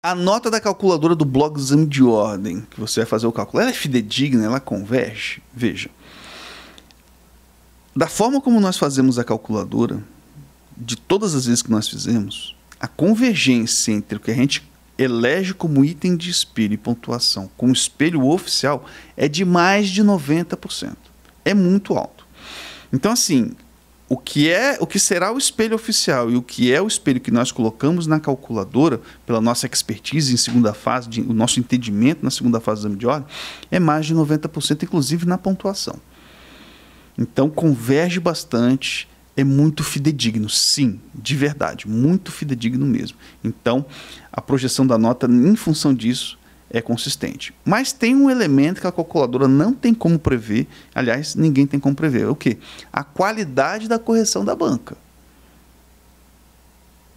A nota da calculadora do blog Exame de Ordem, que você vai fazer o cálculo, ela é fidedigna, ela converge? Veja. Da forma como nós fazemos a calculadora, de todas as vezes que nós fizemos, a convergência entre o que a gente elege como item de espelho e pontuação com o espelho oficial é de mais de 90%. É muito alto. Então, assim, o que é o que será o espelho oficial e o que é o espelho que nós colocamos na calculadora pela nossa expertise em segunda fase, de, o nosso entendimento na segunda fase do exame de ordem, é mais de 90%, inclusive na pontuação. Então converge bastante, é muito fidedigno, sim, de verdade, muito fidedigno mesmo. Então a projeção da nota, em função disso, é consistente. Mas tem um elemento que a calculadora não tem como prever, aliás, ninguém tem como prever, é o quê? A qualidade da correção da banca.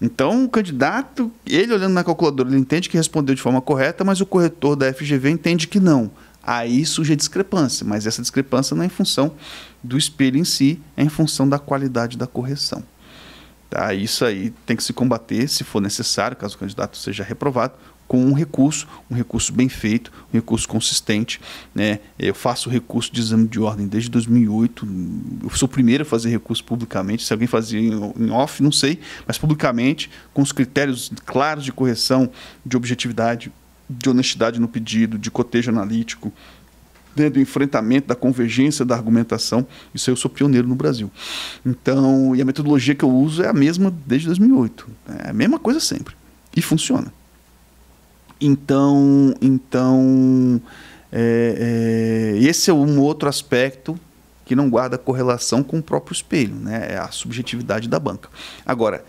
Então, o candidato, ele olhando na calculadora, ele entende que respondeu de forma correta, mas o corretor da FGV entende que não. Aí surge a discrepância, mas essa discrepância não é em função do espelho em si, é em função da qualidade da correção. Tá, isso aí tem que se combater, se for necessário, caso o candidato seja reprovado, com um recurso, um recurso bem feito, um recurso consistente. Né? Eu faço recurso de exame de ordem desde 2008, eu sou o primeiro a fazer recurso publicamente, se alguém fazia em off, não sei, mas publicamente, com os critérios claros de correção, de objetividade, de honestidade no pedido, de cotejo analítico, né, do enfrentamento, da convergência da argumentação. Isso eu sou pioneiro no Brasil. Então, e a metodologia que eu uso é a mesma desde 2008. É a mesma coisa sempre. E funciona. Então, então é, é, esse é um outro aspecto que não guarda correlação com o próprio espelho, né? É a subjetividade da banca. Agora,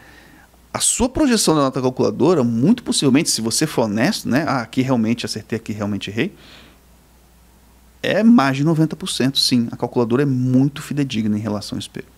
a sua projeção da nota calculadora, muito possivelmente, se você for honesto, né? Ah, aqui realmente acertei, aqui realmente errei. É mais de 90%, sim. A calculadora é muito fidedigna em relação ao espelho.